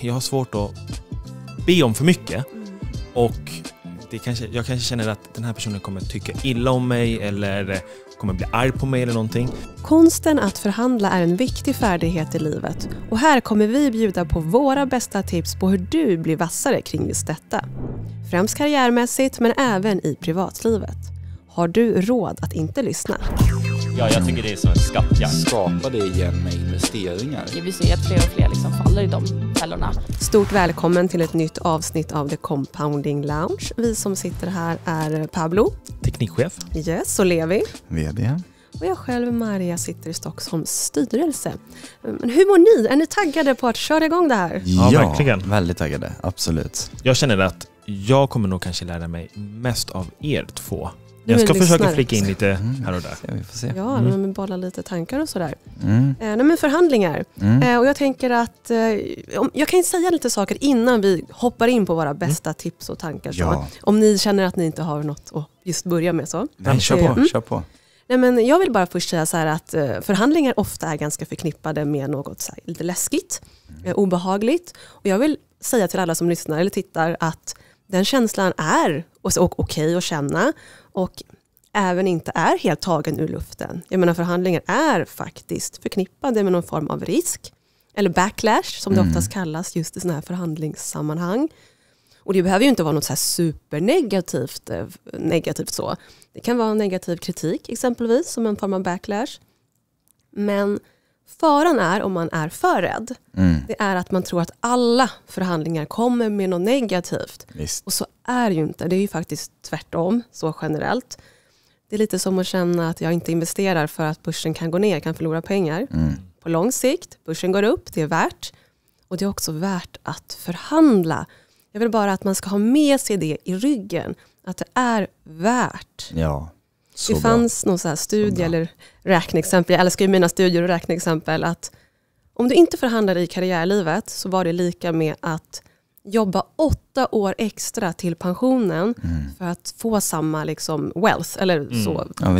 jag har svårt att be om för mycket. Mm. Och det kanske, jag kanske känner att den här personen kommer tycka illa om mig eller kommer bli arg på mig eller någonting. Konsten att förhandla är en viktig färdighet i livet och här kommer vi bjuda på våra bästa tips på hur du blir vassare kring just detta. Främst karriärmässigt men även i privatlivet. Har du råd att inte lyssna? Ja, jag tycker det är som en skattjakt. Skapa det igen med investeringar. Vi ser att fler och fler liksom faller i dem tillfällena. Stort välkommen till ett nytt avsnitt av The Compounding Lounge. Vi som sitter här är Pablo. Teknikchef. Yes, och Levi. VD. Och jag själv, Maria, sitter i Stockholms styrelse. Hur mår ni? Är ni taggade på att köra igång det här? Ja, ja verkligen. Väldigt taggade, absolut. Jag känner att jag kommer nog kanske lära mig mest av er två jag ska försöka flika in lite här och där. Se, vi får se. Ja, mm. men bolla lite tankar och sådär. Mm. Eh, nej, men förhandlingar. Mm. Eh, och jag tänker att eh, om, jag kan säga lite saker innan vi hoppar in på våra bästa mm. tips och tankar. Ja. Så, om ni känner att ni inte har något att just börja med. så. Nej, kör eh, på. Mm. Kör på. Nej, men jag vill bara först säga så att eh, förhandlingar ofta är ganska förknippade med något här, lite läskigt, mm. eh, obehagligt. Och jag vill säga till alla som lyssnar eller tittar att den känslan är okej okay att känna och även inte är helt tagen ur luften. Jag menar förhandlingar är faktiskt förknippade med någon form av risk eller backlash som det mm. oftast kallas just i sådana här förhandlingssammanhang. Och det behöver ju inte vara något så supernegativt eh, negativt så. Det kan vara negativ kritik exempelvis som en form av backlash. Men Faran är, om man är för rädd, mm. det är att man tror att alla förhandlingar kommer med något negativt. Visst. Och så är det ju inte. Det är ju faktiskt tvärtom, så generellt. Det är lite som att känna att jag inte investerar för att börsen kan gå ner, kan förlora pengar. Mm. På lång sikt, börsen går upp, det är värt. Och det är också värt att förhandla. Jag vill bara att man ska ha med sig det i ryggen, att det är värt. Ja. Så det bra. fanns någon så här studie eller räkneexempel, jag älskar ju mina studier och räkneexempel, att om du inte förhandlade i karriärlivet så var det lika med att jobba åtta år extra till pensionen mm. för att få samma liksom wealth, eller mm. så, ja,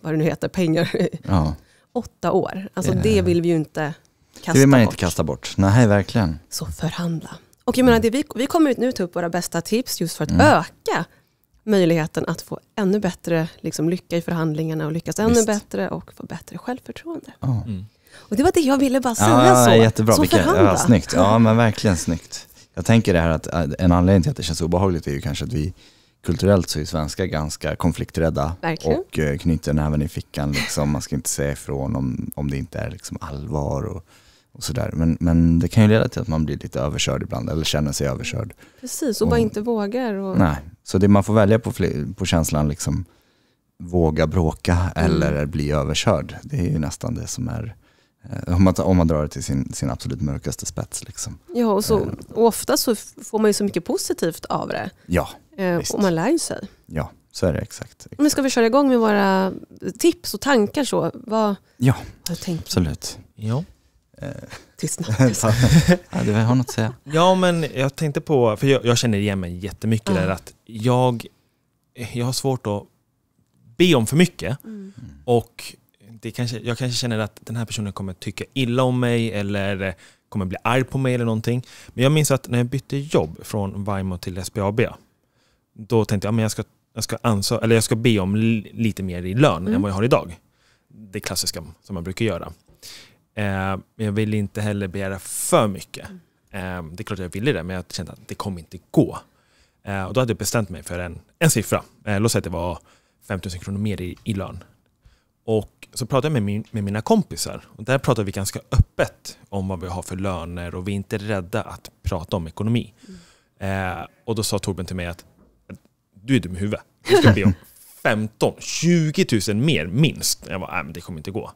vad det nu heter, pengar. Ja. Åtta år, alltså det, det vill vi ju inte kasta bort. Det vill man bort. inte kasta bort, nej verkligen. Så förhandla. Och jag menar, det vi, vi kommer ut nu ta upp våra bästa tips just för att mm. öka möjligheten att få ännu bättre liksom, lycka i förhandlingarna och lyckas ännu Visst. bättre och få bättre självförtroende. Mm. Och det var det jag ville bara säga Ja, så. Jättebra. Så Vilka, Ja, snyggt. Ja, men verkligen snyggt. Jag tänker det här att äh, en anledning till att det känns obehagligt är ju kanske att vi kulturellt så är svenskar ganska konflikträdda verkligen? och äh, knyter näven i fickan. Liksom. Man ska inte säga ifrån om, om det inte är liksom allvar. Och, och sådär. Men, men det kan ju leda till att man blir lite överkörd ibland eller känner sig överkörd. Precis, och, och bara inte vågar. Och... Nej, så det man får välja på, på känslan liksom våga bråka mm. eller bli överkörd. Det är ju nästan det som är eh, om man, om man drar det till sin, sin absolut mörkaste spets. Liksom. Ja, och, så, och eh. ofta så får man ju så mycket positivt av det. Ja, eh, visst. Och man lär ju sig. Ja, så är det exakt. exakt. Men ska vi köra igång med våra tips och tankar? så? Vad, ja, vad absolut. Ja. Eh. Tystnad. ja, du har något att säga. Ja, men jag tänkte på, för jag, jag känner igen mig jättemycket mm. där, att jag, jag har svårt att be om för mycket. Mm. mm. Och det kanske, jag kanske känner att den här personen kommer tycka illa om mig eller kommer bli arg på mig eller någonting. Men jag minns att när jag bytte jobb från Vimo till SBAB, då tänkte jag att jag ska, jag, ska eller jag ska be om lite mer i lön mm. än vad jag har idag. Det klassiska som man brukar göra. Eh, men jag ville inte heller begära för mycket. Mm. Eh, det är klart jag ville det, men jag kände att det kommer inte gå. Eh, och då hade jag bestämt mig för en, en siffra. låt säga att det var 5 000 kronor mer i, i lön. Och så pratade jag med, min, med mina kompisar och där pratade vi ganska öppet om vad vi har för löner och vi är inte rädda att prata om ekonomi. Mm. och då sa Torben till mig att du är dum i huvudet. Det ska bli om 15, 20 000 mer minst. Jag bara, nej men det kommer inte gå.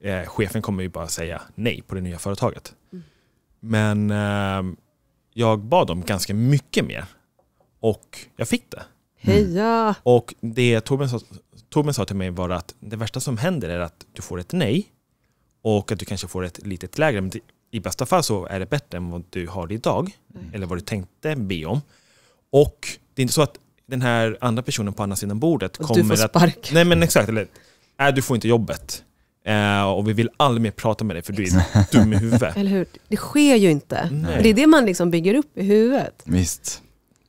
Eh, chefen kommer ju bara säga nej på det nya företaget. Mm. Men eh, jag bad om ganska mycket mer och jag fick det. Heja! Mm. Och det Torben sa, Torben sa till mig var att det värsta som händer är att du får ett nej och att du kanske får ett litet lägre. Men i bästa fall så är det bättre än vad du har idag mm. eller vad du tänkte be om. Och det är inte så att den här andra personen på andra sidan bordet och Att du får spark. Nej men exakt, eller nej, äh, du får inte jobbet. Eh, och vi vill aldrig mer prata med dig för du är dum i huvudet. Eller hur? Det sker ju inte. Nej. Det är det man liksom bygger upp i huvudet. Visst.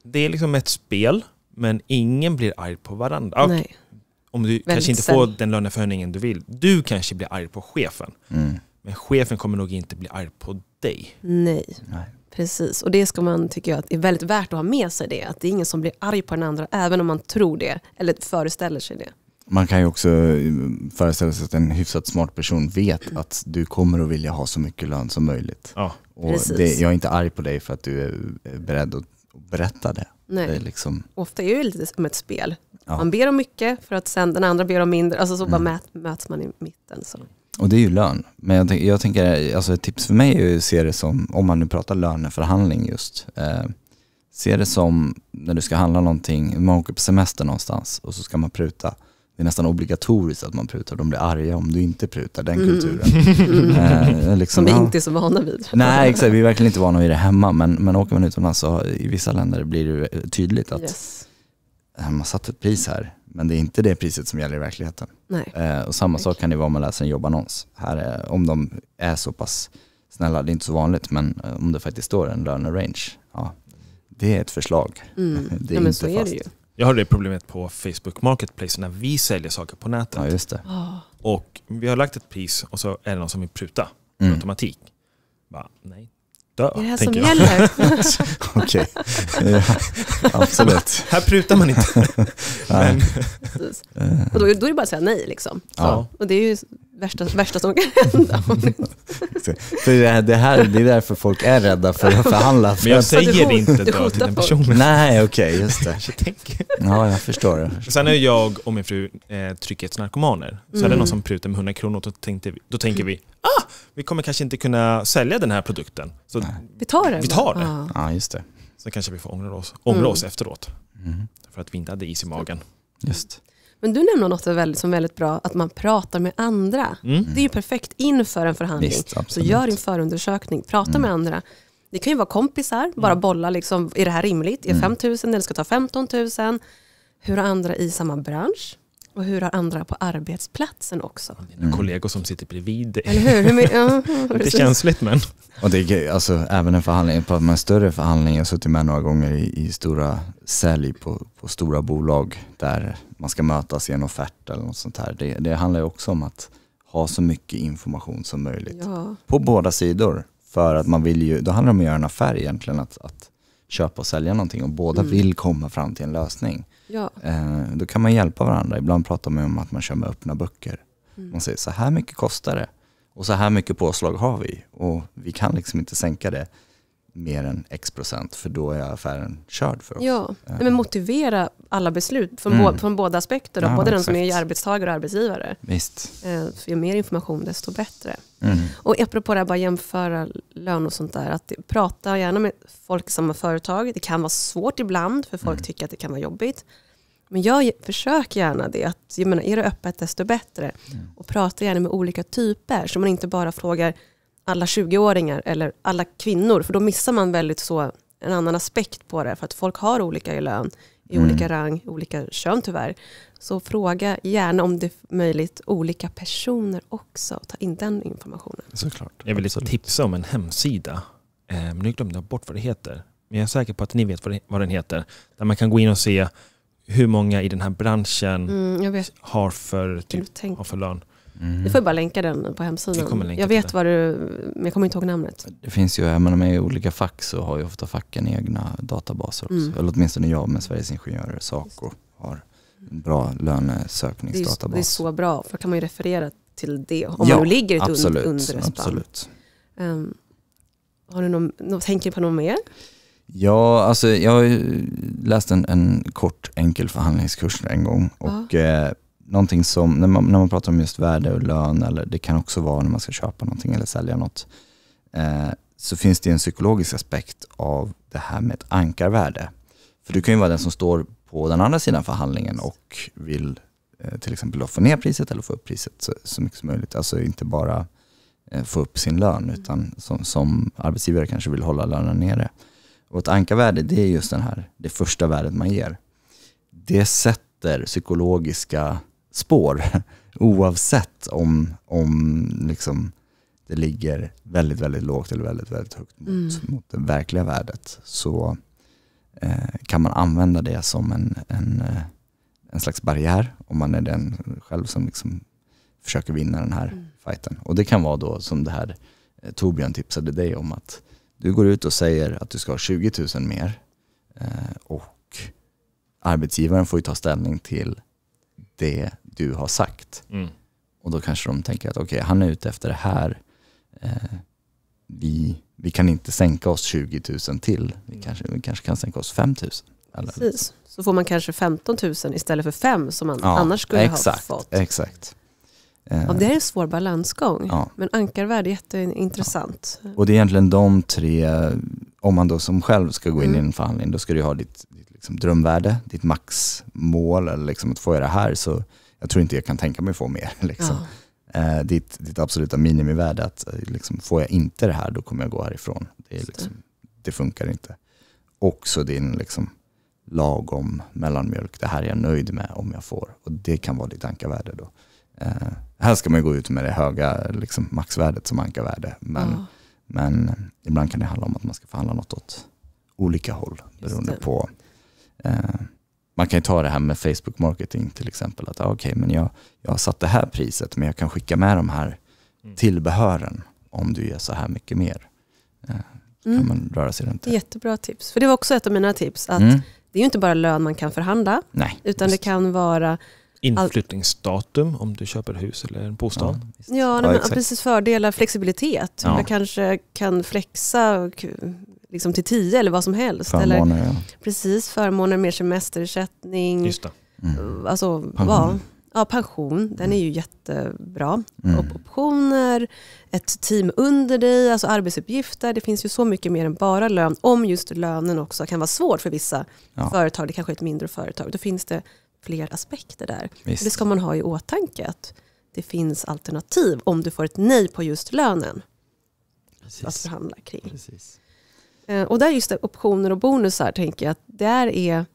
Det är liksom ett spel, men ingen blir arg på varandra. Nej. Om du Väldigt kanske inte får den löneförhöjningen du vill. Du kanske blir arg på chefen. Mm. Men chefen kommer nog inte bli arg på dig. Nej. Nej. Precis, och det ska man tycker jag är väldigt värt att ha med sig det. Att det är ingen som blir arg på den andra, även om man tror det eller föreställer sig det. Man kan ju också eh, föreställa sig att en hyfsat smart person vet mm. att du kommer att vilja ha så mycket lön som möjligt. Ja. Och det, jag är inte arg på dig för att du är beredd att berätta det. Nej. det är liksom... Ofta är det lite som ett spel. Ja. Man ber om mycket för att sen den andra ber om mindre. Alltså så mm. bara möts man i mitten. Så. Och det är ju lön. Men jag, jag tänker, eh, alltså ett tips för mig är att se det som, om man nu pratar löneförhandling just, eh, se det som när du ska handla någonting, man åker på semester någonstans och så ska man pruta det är nästan obligatoriskt att man prutar. De blir arga om du inte prutar, den mm. kulturen. Mm. Eh, liksom, Som vi inte är så vana vid. Nej, exakt. Vi är verkligen inte vana vid det hemma. Men, men åker man utomlands så i vissa länder blir det eh, tydligt att yes. Eh, man satt ett pris här, men det är inte det priset som gäller i verkligheten. Eh, och samma sak kan det vara om man läser en jobbannons. Här, är, om de är så pass snälla, det är inte så vanligt, men eh, om det faktiskt står en lönerange, ja, det är ett förslag. Mm. Det är ja, men inte så fast. Är det ju. Jag har det problemet på Facebook Marketplace när vi säljer saker på nätet. Ja, just det. Ah. Och vi har lagt ett pris och så är det någon som vill pruta mm. automatik. Bara, nej, dö, det är det här som jag. gäller? Okej, ja, absolut. här prutar man inte. Men... Och då, då, är det bara att säga nej. Liksom. Ja. Och det är ju värsta, värsta som kan hända. för det, här, det, är därför folk är rädda för att förhandla. För Men jag säger du, inte då till den personen. Nej, okej, okay, just det. Ja, jag förstår. Jag Sen är jag och min fru eh, trygghetsnarkomaner. Så mm. är det någon mm. som prutar med 100 kronor, då, tänkte vi, då tänker vi mm. ah, vi kommer kanske inte kunna sälja den här produkten. Så vi tar den. Vi tar den. Ja, just det. Sen kanske vi får ångra oss, ångra oss mm. efteråt. Mm. För att vi inte hade is i magen. Just. Men du nämner något väldigt, som väldigt bra, att man pratar med andra. Mm. Det är ju perfekt inför en förhandling. Visst, så gör din förundersökning, prata mm. med andra. Det kan ju vara kompisar, mm. bara bolla, liksom, är det här rimligt? Är 5 mm. 000 eller ska jag ta 15 000? Hur har andra i samma bransch? Och hur har andra på arbetsplatsen också? Dina mm. kollegor som sitter bredvid dig. Eller hur? ja, det är känsligt men. Och det är, alltså, även en förhandling, på en större förhandling, jag har suttit med några gånger i, i stora sälj på, på, stora bolag där man ska mötas i en offert eller något sånt här. Det, det handlar också om att ha så mycket information som möjligt ja. på båda sidor. För att man vill ju, då handlar det om att göra en affär egentligen, att, att köpa och sälja någonting och båda mm. vill komma fram till en lösning. Ja. Eh, då kan man hjälpa varandra. Ibland pratar man om att man kör med öppna böcker. Mm. Man säger så här mycket kostar det och så här mycket påslag har vi och vi kan liksom inte sänka det mer än x procent för då är affären körd för oss. Ja, eh. Nej, men motivera alla beslut från, mm. från båda aspekter, då, ja, både exakt. den som är arbetstagare och arbetsgivare. Visst. För eh, ju mer information desto bättre. Mm. Och apropå det här bara jämföra lön och sånt där, att prata gärna med folk i samma företag. Det kan vara svårt ibland för folk mm. tycker att det kan vara jobbigt. Men jag försöker gärna det. Att, jag menar, är det öppet desto bättre. Mm. Och prata gärna med olika typer så man inte bara frågar alla 20-åringar eller alla kvinnor, för då missar man väldigt så en annan aspekt på det, för att folk har olika i lön, i mm. olika rang, olika kön tyvärr. Så fråga gärna om det är möjligt olika personer också, ta in den informationen. Såklart. Jag vill liksom tipsa om en hemsida, men eh, nu glömde jag bort vad det heter. Men jag är säker på att ni vet vad den heter. Där man kan gå in och se hur många i den här branschen mm, har, för, typ, har för lön. Mm. Du får bara länka den på hemsidan. Jag vet vad du, men jag kommer inte ihåg namnet. Det finns ju, även om jag är i olika fack så har ju ofta facken egna databaser också. Mm. Eller åtminstone jag med Sveriges Ingenjörer, SACO, har en bra lönesökningsdatabas. Det är, det är så bra, för då kan man ju referera till det. Om ja, man nu ligger i ett absolut, underspann. Absolut. Um, har du någon, tänker du på något mer? Ja, alltså jag har läst en, en kort enkel förhandlingskurs en gång och ah. eh, någonting som, när man, när man pratar om just värde och lön, eller det kan också vara när man ska köpa någonting eller sälja något, eh, så finns det en psykologisk aspekt av det här med ett ankarvärde. För du kan ju vara den som står på den andra sidan förhandlingen och vill eh, till exempel få ner priset eller få upp priset så, så mycket som möjligt. Alltså inte bara eh, få upp sin lön, mm. utan som, som arbetsgivare kanske vill hålla lönen nere. Och ett ankarvärde, det är just den här, det första värdet man ger. Det sätter psykologiska spår oavsett om, om liksom det ligger väldigt, väldigt lågt eller väldigt, väldigt högt mot, mm. mot det verkliga värdet så eh, kan man använda det som en, en, eh, en slags barriär om man är den själv som liksom försöker vinna den här mm. fighten. Och det kan vara då som det här eh, Torbjörn tipsade dig om att du går ut och säger att du ska ha 20 000 mer eh, och arbetsgivaren får ju ta ställning till det du har sagt. Mm. Och då kanske de tänker att okej, okay, han är ute efter det här. Eh, vi, vi kan inte sänka oss 20 000 till. Vi, mm. kanske, vi kanske kan sänka oss 5 000. Eller? Precis, så får man kanske 15 000 istället för 5 som man ja, annars skulle exakt, ha fått. Exakt. Eh. Ja, det är en svår balansgång, ja. men ankarvärde är jätteintressant. Ja. Och det är egentligen de tre, om man då som själv ska gå in mm. i en förhandling, då ska du ha ditt, ditt liksom drömvärde, ditt maxmål, eller liksom att få jag det här så jag tror inte jag kan tänka mig få mer. Liksom. Ja. Eh, ditt, ditt absoluta minimivärde att eh, liksom, får jag inte det här då kommer jag gå härifrån. Det, är, liksom, det funkar inte. Också din liksom, lagom mellanmjölk, det här är jag nöjd med om jag får. Och det kan vara ditt ankarvärde då. Eh, här ska man gå ut med det höga liksom, maxvärdet som ankarvärde. Men, ja. men eh, ibland kan det handla om att man ska förhandla något åt olika håll beroende på eh, man kan ju ta det här med Facebook marketing till exempel. Att ah, okej, okay, men jag, jag har satt det här priset men jag kan skicka med de här mm. tillbehören om du ger så här mycket mer. Eh, kan mm. man röra sig runt det. Jättebra tips. För det var också ett av mina tips. Att mm. Det är ju inte bara lön man kan förhandla. Nej, utan just. det kan vara Inflyttningsdatum om du köper hus eller en bostad. Ja, ja, nej, men, precis. Fördelar, flexibilitet. Ja. Jag kanske kan flexa liksom till tio eller vad som helst. Förmåner, eller, ja. Precis, förmåner, mer semesterersättning. Just mm. Alltså, pension. Va? Ja, pension. Den är ju mm. jättebra. Mm. Och optioner, ett team under dig, alltså arbetsuppgifter. Det finns ju så mycket mer än bara lön. Om just lönen också kan vara svårt för vissa ja. företag. Det kanske är ett mindre företag. Då finns det fler aspekter där. Visst. Det ska man ha i åtanke. Att det finns alternativ om du får ett nej på just lönen. Precis. Att förhandla kring. Precis. Eh, och där just optioner och bonusar tänker jag att där är,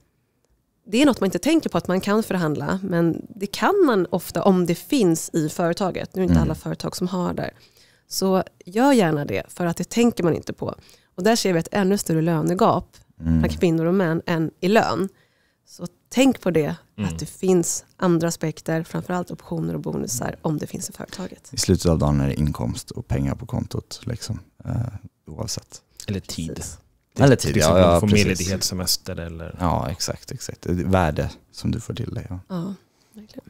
det är något man inte tänker på att man kan förhandla. Men det kan man ofta om det finns i företaget. Nu är det inte mm. alla företag som har det. Så gör gärna det för att det tänker man inte på. Och där ser vi ett ännu större lönegap mm. kvinnor och män än i lön. Så tänk på det, mm. att det finns andra aspekter, framförallt optioner och bonusar, om det finns i företaget. I slutet av dagen är det inkomst och pengar på kontot, liksom, eh, oavsett. Eller tid. Precis. Eller tid, till ja, ja, få medledighet, semester eller... Ja, exakt. exakt. Värde som du får till dig. Ja. ja, verkligen.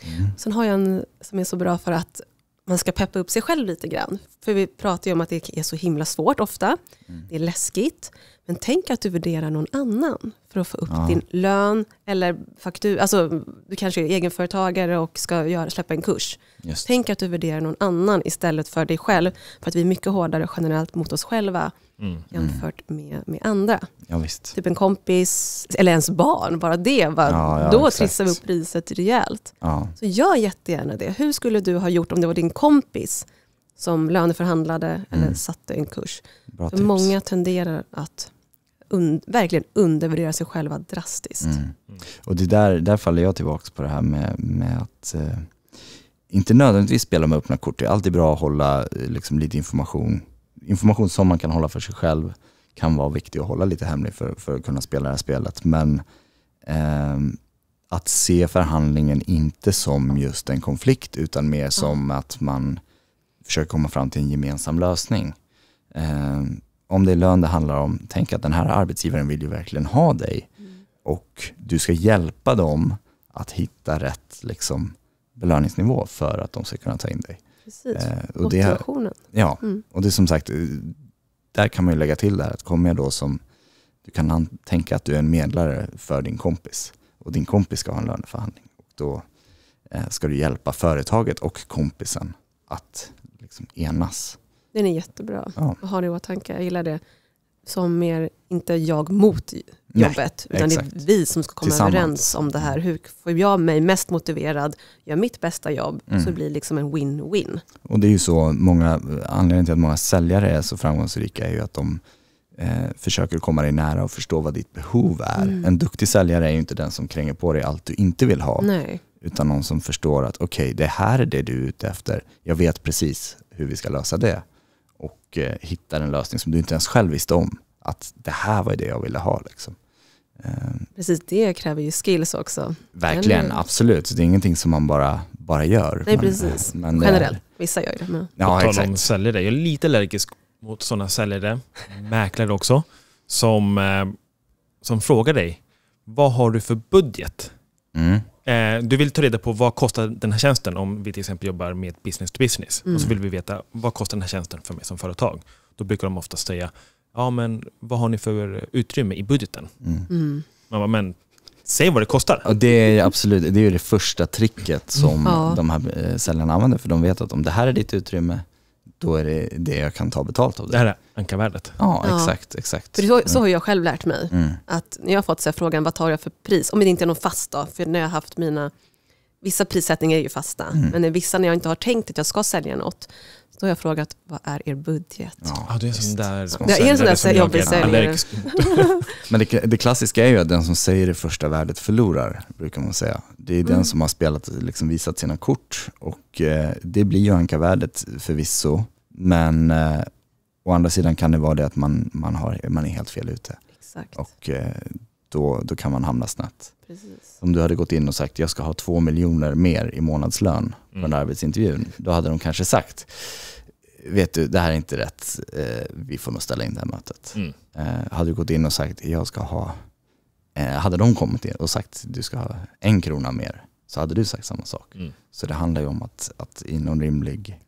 Mm. Sen har jag en som är så bra för att man ska peppa upp sig själv lite grann. För vi pratar ju om att det är så himla svårt ofta. Mm. Det är läskigt. Men tänk att du värderar någon annan för att få upp ja. din lön eller faktur. Alltså, du kanske är egenföretagare och ska göra, släppa en kurs. Just. Tänk att du värderar någon annan istället för dig själv. För att vi är mycket hårdare generellt mot oss själva mm. jämfört med, med andra. Ja, typ en kompis eller ens barn, bara det. Bara, ja, då trissar vi upp priset rejält. Så gör jättegärna det. Hur skulle du ha gjort om det var din kompis som löneförhandlade mm. eller satte en kurs. Bra För tips. många tenderar att und verkligen undervärdera sig själva drastiskt. Mm. Och det där, där faller jag tillbaka på det här med, med att eh, inte nödvändigtvis spela med öppna kort. Det är alltid bra att hålla eh, liksom, lite information. Information som man kan hålla för sig själv kan vara viktig att hålla lite hemlig för, för att kunna spela det här spelet. Men eh, att se förhandlingen inte som just en konflikt utan mer som att man försöker komma fram till en gemensam lösning. Eh, om det är lön det handlar om, tänk att den här arbetsgivaren vill ju verkligen ha dig mm. och du ska hjälpa dem att hitta rätt liksom, belöningsnivå för att de ska kunna ta in dig. Precis, eh, och motivationen. Det, ja, mm. och det är som sagt, där kan man ju lägga till det här att kommer jag då som, du kan tänka att du är en medlare för din kompis och din kompis ska ha en löneförhandling. Och då eh, ska du hjälpa företaget och kompisen att liksom enas. Den är jättebra ja. att ha i åtanke. Jag gillar det. Som mer, inte jag mot jobbet, Nej, utan exakt. det är vi som ska komma överens om det här. Mm. Hur får jag mig mest motiverad, gör mitt bästa jobb, mm. så det blir liksom en win-win. Och det är ju så, många, anledningen till att många säljare är så framgångsrika är ju att de eh, försöker komma dig nära och förstå vad ditt behov är. Mm. En duktig säljare är ju inte den som kränger på dig allt du inte vill ha. Nej utan någon som förstår att okej, okay, det här är det du är ute efter. Jag vet precis hur vi ska lösa det och eh, hittar en lösning som du inte ens själv visste om att det här var det jag ville ha. Liksom. Ehm. Precis, det kräver ju skills också. Verkligen, Eller? absolut. det är ingenting som man bara, bara gör. Nej, men, precis. Eh, men Generellt, vissa gör det. Men... Ja, på tal om säljare, jag är lite allergisk mot sådana säljare, mäklare också, som, eh, som frågar dig, vad har du för budget? Mm. Eh, du vill ta reda på vad kostar den här tjänsten om vi till exempel jobbar med business to business. Mm. Och så mm. vill vi veta vad kostar den här tjänsten för mig som företag. Då brukar de ofta säga, ja men vad har ni för utrymme i budgeten? Mm. Mm. men säg vad det kostar. Och det är absolut det, är det första tricket som mm. ja. de här eh, säljarna använder för de vet att om det här är ditt utrymme då är det det jag kan ta betalt av det. Det här är ankarvärdet. Ja, exakt. exakt. För så, så mm. har jag själv lärt mig. Mm. Att när jag har fått så frågan, vad tar jag för pris? Om det inte är någon fast då, för när jag har haft mina vissa prissättningar är ju fasta, mm. men vissa när jag inte har tänkt att jag ska sälja något, då har jag frågat, vad är er budget? Ja, ah, du är sån där ja, är en sån där som jobbig säljare. Men det, det, klassiska är ju att den som säger det första värdet förlorar, brukar man säga. Det är mm. den som har spelat, liksom visat sina kort och eh, det blir ju ankarvärdet förvisso, men eh, å andra sidan kan det vara det att man, man, har, man är helt fel ute. Exakt. Och eh, då, då kan man hamna snett. Precis. Om du hade gått in och sagt jag ska ha två miljoner mer i månadslön mm. på den mm. arbetsintervjun, då hade de kanske sagt vet du, det här är inte rätt, eh, vi får nog ställa in det här mötet. Mm. Eh, hade du gått in och sagt jag ska ha, eh, hade de kommit in och sagt du ska ha en krona mer, så hade du sagt samma sak. Mm. Så det handlar ju om att, att inom rimlig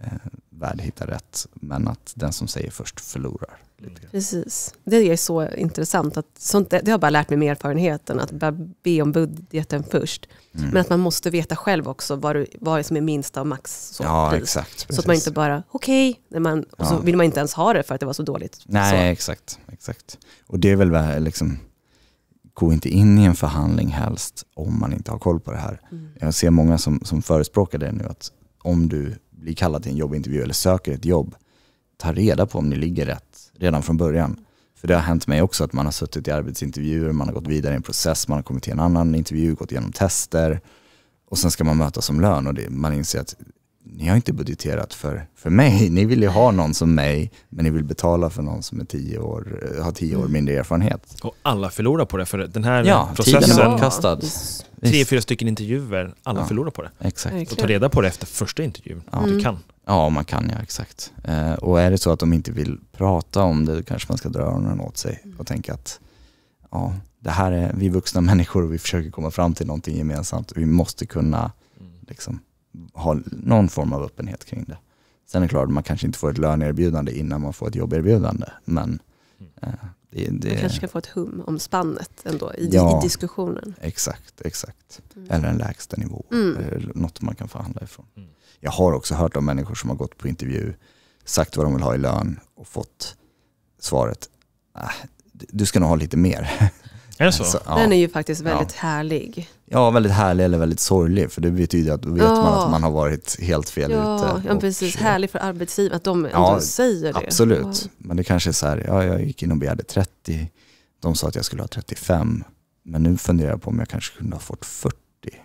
Eh, värld hittar rätt. Men att den som säger först förlorar. Lite. Precis. Det är så intressant. Att sånt, det har jag bara lärt mig med erfarenheten. Att bara be om budgeten först. Mm. Men att man måste veta själv också vad, du, vad som är minsta och max. Så, ja, exakt, så att man inte bara, okej, okay, och så vill man inte ens ha det för att det var så dåligt. Nej, så. exakt. exakt. Och det är väl liksom, gå inte in i en förhandling helst om man inte har koll på det här. Mm. Jag ser många som, som förespråkar det nu, att om du blir kallad till en jobbintervju eller söker ett jobb, ta reda på om ni ligger rätt redan från början. För det har hänt mig också att man har suttit i arbetsintervjuer, man har gått vidare i en process, man har kommit till en annan intervju, gått igenom tester och sen ska man mötas som lön och det, man inser att ni har inte budgeterat för, för mig. Ni vill ju ha någon som mig, men ni vill betala för någon som är tio år, eh, har tio år mm. mindre erfarenhet. Och alla förlorar på det, för den här ja, processen. Tiden avkastad. Ja. Tre, fyra stycken intervjuer, alla ja, förlorar på det. Exakt. Och ta reda på det efter första intervjun, ja. du mm. kan. Ja, man kan ja, exakt. Eh, och är det så att de inte vill prata om det, då kanske man ska dra öronen åt sig mm. och tänka att ja, det här är, vi vuxna människor och vi försöker komma fram till någonting gemensamt. Vi måste kunna liksom, ha någon form av öppenhet kring det. Sen är det klart, man kanske inte får ett löneerbjudande innan man får ett jobberbjudande. Men, mm. eh, det, det... Man kanske ska få ett hum om spannet ändå i, ja, i diskussionen. Exakt, exakt. Mm. Eller en lägsta nivå. Mm. Något man kan förhandla ifrån. Mm. Jag har också hört om människor som har gått på intervju, sagt vad de vill ha i lön och fått svaret, ah, du ska nog ha lite mer. Är det så? så alltså, ja. Den är ju faktiskt väldigt ja. härlig. Ja, väldigt härlig eller väldigt sorglig för det betyder att då vet ja. man att man har varit helt fel ja, ute. Ja, precis. Härlig för arbetsgivaren att de, ja, de säger det. Absolut, men det kanske är så här, ja, jag gick in och begärde 30, de sa att jag skulle ha 35, men nu funderar jag på om jag kanske kunde ha fått 40.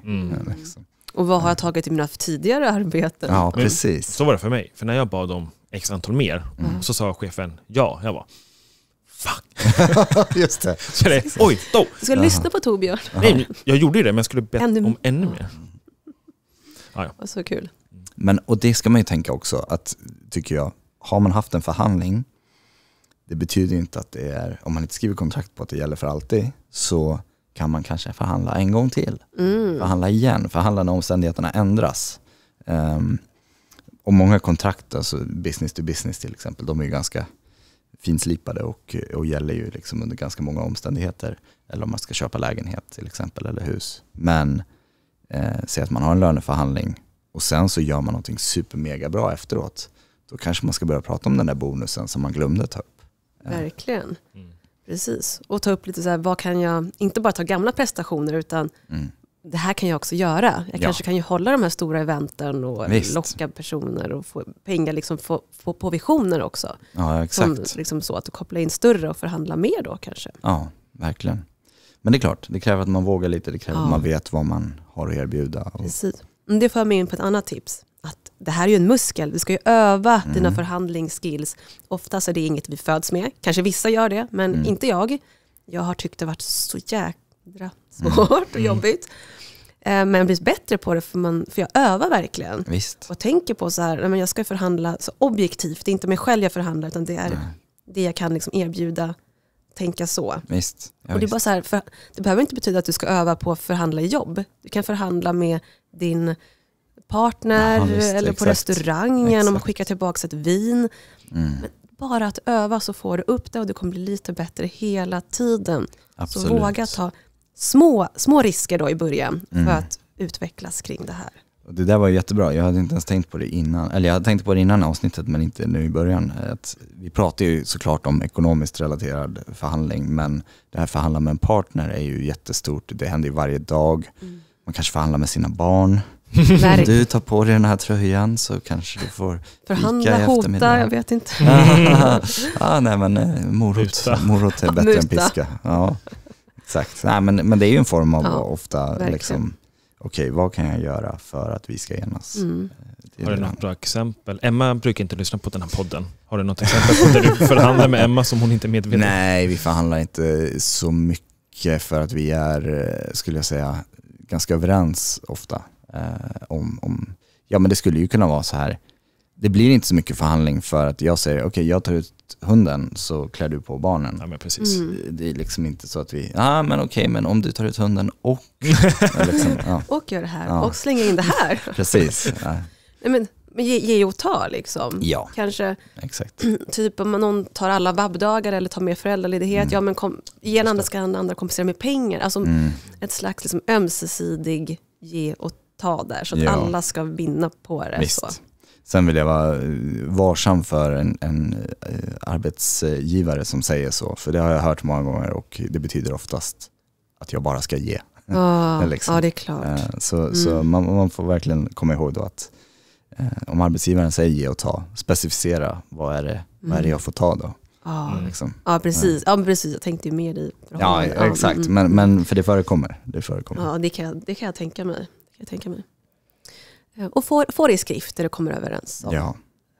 Mm. Liksom. Och vad har jag tagit i mina tidigare arbeten? Ja, precis. Men, så var det för mig, för när jag bad om x antal mer mm. så sa chefen ja. Jag bara, fuck. Just det. Så det oj, då. Du ska Jaha. lyssna på Torbjörn. Nej, jag gjorde ju det, men jag skulle bett ännu... om ännu mer. Ah, ja. så kul. Men, och det ska man ju tänka också, att tycker jag, har man haft en förhandling, det betyder inte att det är, om man inte skriver kontrakt på att det gäller för alltid, så kan man kanske förhandla en gång till. Mm. Förhandla igen, förhandla när omständigheterna ändras. Um, och många kontrakt, alltså business to business till exempel, de är ju ganska finslipade och, och gäller ju liksom under ganska många omständigheter. Eller om man ska köpa lägenhet till exempel eller hus. Men eh, säg att man har en löneförhandling och sen så gör man någonting supermega bra efteråt. Då kanske man ska börja prata om den där bonusen som man glömde ta upp. Eh. Verkligen. Mm. Precis. Och ta upp lite så här, vad kan jag, inte bara ta gamla prestationer utan mm det här kan jag också göra. Jag ja. kanske kan ju hålla de här stora eventen och Visst. locka personer och få pengar liksom få, få på visioner också. Ja, exakt. Som, liksom så att du kopplar in större och förhandlar mer då kanske. Ja, verkligen. Men det är klart, det kräver att man vågar lite, det kräver ja. att man vet vad man har att erbjuda. Och... Precis. Det för mig in på ett annat tips. Att det här är ju en muskel, du ska ju öva mm. dina förhandlingsskills. Oftast är det inget vi föds med, kanske vissa gör det, men mm. inte jag. Jag har tyckt det varit så jäkla jädra svårt mm. och mm. jobbigt. Eh, men jag blir bättre på det för, man, för jag övar verkligen. Visst. Och tänker på så här, jag ska förhandla så objektivt, det är inte mig själv jag förhandlar utan det är Nej. det jag kan liksom erbjuda, tänka så. Visst. Ja, och det, är bara så här, för, det behöver inte betyda att du ska öva på att förhandla i jobb. Du kan förhandla med din partner ja, visst, eller på exakt. restaurangen om man skickar tillbaka ett vin. Mm. bara att öva så får du upp det och du kommer bli lite bättre hela tiden. Absolut. Så våga ta små, små risker då i början mm. för att utvecklas kring det här. Det där var jättebra. Jag hade inte ens tänkt på det innan. Eller jag hade tänkt på det innan avsnittet men inte nu i början. Att vi pratar ju såklart om ekonomiskt relaterad förhandling men det här förhandla med en partner är ju jättestort. Det händer ju varje dag. Mm. Man kanske förhandlar med sina barn. Om du tar på dig den här tröjan så kanske du får Förhandla, hota, jag vet inte. ah, nej men eh, morot, morot är bättre än piska. Ja. Exakt, Nej, men, men det är ju en form av ja, ofta, liksom, okej okay, vad kan jag göra för att vi ska enas? Mm. Eh, Har du något bra exempel? Emma brukar inte lyssna på den här podden. Har du något exempel på där du förhandlar med Emma som hon inte är medveten om? Nej, vi förhandlar inte så mycket för att vi är, eh, skulle jag säga, ganska överens ofta. Eh, om, om, ja men det skulle ju kunna vara så här, det blir inte så mycket förhandling för att jag säger okej okay, jag tar ut hunden så klär du på barnen. Ja, men precis. Mm. Det är liksom inte så att vi, ja ah, men okej okay, men om du tar ut hunden och... liksom, ja. Och gör det här ja. och slänger in det här. precis. Ja. Nej, men, men ge, ge och ta liksom. Ja, kanske. Exakt. Typ om någon tar alla vabbdagar eller tar med föräldraledighet. Mm. Ja, men kom, ge andra ska den andra kompensera med pengar. Alltså mm. ett slags liksom, ömsesidig ge och ta där. Så att ja. alla ska vinna på det. Visst. Så. Sen vill jag vara eh, varsam för en, en eh, arbetsgivare som säger så, för det har jag hört många gånger och det betyder oftast att jag bara ska ge. Ah, liksom. Ja, det är klart. Eh, så, mm. så man, man, får verkligen komma ihåg då att om arbetsgivaren säger ge och ta, specificera vad är det, vad är det mm. jag får ta då. Ah. Mm, liksom. Ja, precis. ja, precis. Jag tänkte ju mer i Ja, exakt. Mm. mm men, men för det förekommer. Det, förekommer. Ja, det, kan, det kan jag tänka mig. Det kan jag tänka mig. Eh, och får, får i skrift det kommer överens om. Ja.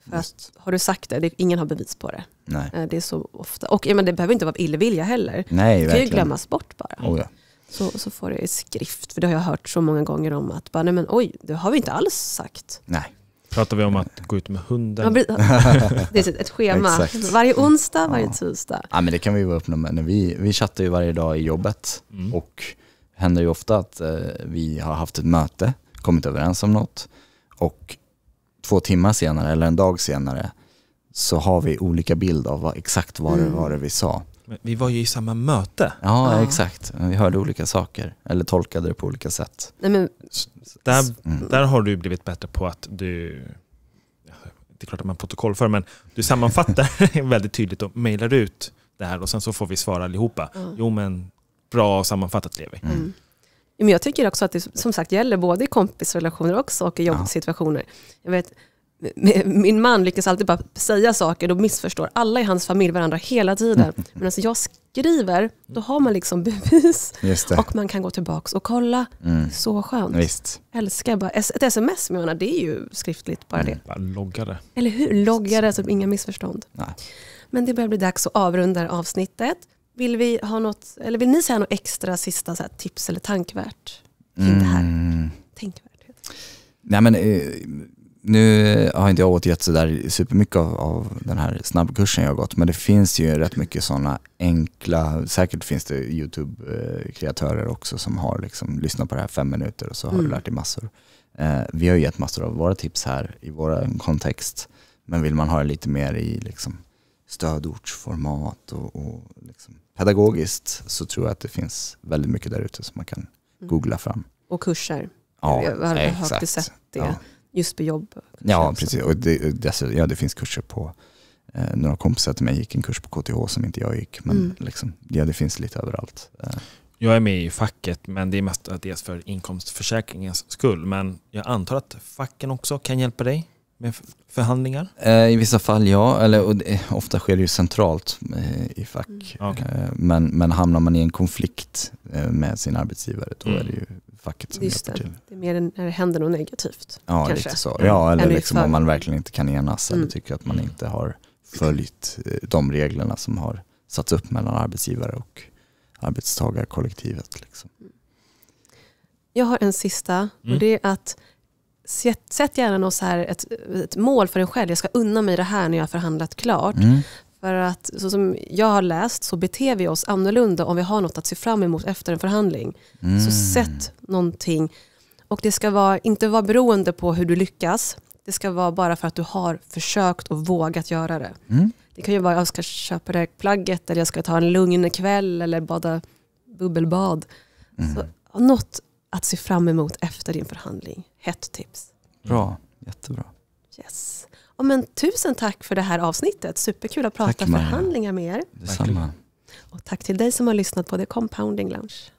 För att, har du sagt det, det, ingen har bevis på det. Nej. Eh, det är så ofta. Och men det behöver inte vara illvilja heller. Nej, det kan verkligen. ju glömmas bort bara. Oh, ja. så, så får det i skrift, för det har jag hört så många gånger om att bara, nej men oj, det har vi inte alls sagt. Nej. Pratar vi om att gå ut med hunden? Ja, det är ett schema. varje onsdag, varje ja. tisdag. Ja, men det kan vi vara öppna med. Vi, vi chattar ju varje dag i jobbet mm. och händer ju ofta att eh, vi har haft ett möte kommit överens om något och två timmar senare eller en dag senare så har vi olika bild av vad, exakt vad det mm. var det vi sa. Men vi var ju i samma möte. Ja, ja, exakt. Vi hörde olika saker eller tolkade det på olika sätt. Nej, men... där, mm. där har du blivit bättre på att du det är klart att man protokollför, men du sammanfattar väldigt tydligt och mejlar ut det här och sen så får vi svara allihopa. Mm. Jo men bra sammanfattat Levi. Mm. mm. Men jag tycker också att det som sagt gäller både i kompisrelationer också och i jobbsituationer. Jag vet, min man lyckas alltid bara säga saker, då missförstår alla i hans familj varandra hela tiden. Mm. Men alltså jag skriver, då har man liksom bevis och man kan gå tillbaka och kolla. Mm. Så skönt. Visst. Älskar bara, ett sms, menar, det är ju skriftligt bara det. Mm. Bara loggade. Eller hur? Loggade, så inga missförstånd. Nej. Men det börjar bli dags att avrunda avsnittet. Vill, vi ha något, eller vill ni säga något extra sista så här, tips eller tankvärt kring det här? Mm. Tänkvärt. Nej, men, eh, nu har inte jag återgett sådär supermycket av, av den här snabbkursen jag gått men det finns ju rätt mycket sådana enkla, säkert finns det YouTube-kreatörer också som har liksom lyssnat på det här fem minuter och så har mm. du lärt dig massor. Eh, vi har ju gett massor av våra tips här i vår kontext men vill man ha det lite mer i liksom stödordsformat och, och liksom pedagogiskt så tror jag att det finns väldigt mycket där ute som man kan mm. googla fram. Och kurser. Ja, jag har exakt. sett det. Ja. Just på jobb. Ja, precis. Och det, det, alltså, ja, det finns kurser på eh, några kompisar till mig gick en kurs på KTH som inte jag gick. Men mm. liksom, ja, det finns lite överallt. Eh. Jag är med i facket, men det är mest dels för inkomstförsäkringens skull. Men jag antar att facken också kan hjälpa dig? med förhandlingar? Eh, I vissa fall ja, eller ofta sker det ju centralt eh, i fack. Mm. Okay. Eh, men, men hamnar man i en konflikt med sin arbetsgivare då mm. är det ju facket som Just hjälper det. till. Det är mer när det händer något negativt. Ja, kanske. lite så. Ja, eller liksom om man verkligen inte kan enas mm. eller tycker att man inte har följt de reglerna som har satts upp mellan arbetsgivare och arbetstagarkollektivet. Liksom. Mm. Jag har en sista och mm. det är att sätt, sätt gärna något så här, ett, ett, mål för dig själv. Jag ska unna mig det här när jag har förhandlat klart. Mm. För att så som jag har läst så beter vi oss annorlunda om vi har något att se fram emot efter en förhandling. Mm. Så sätt någonting. Och det ska vara, inte vara beroende på hur du lyckas. Det ska vara bara för att du har försökt och vågat göra det. Mm. Det kan ju vara att jag ska köpa det plagget eller jag ska ta en lugn kväll eller bada bubbelbad. Mm. Så, något att se fram emot efter din förhandling. Hett tips. Bra, mm. jättebra. Yes. Och men, tusen tack för det här avsnittet. Superkul att prata tack, förhandlingar med er. Detsamma. Och tack till dig som har lyssnat på The Compounding Lounge.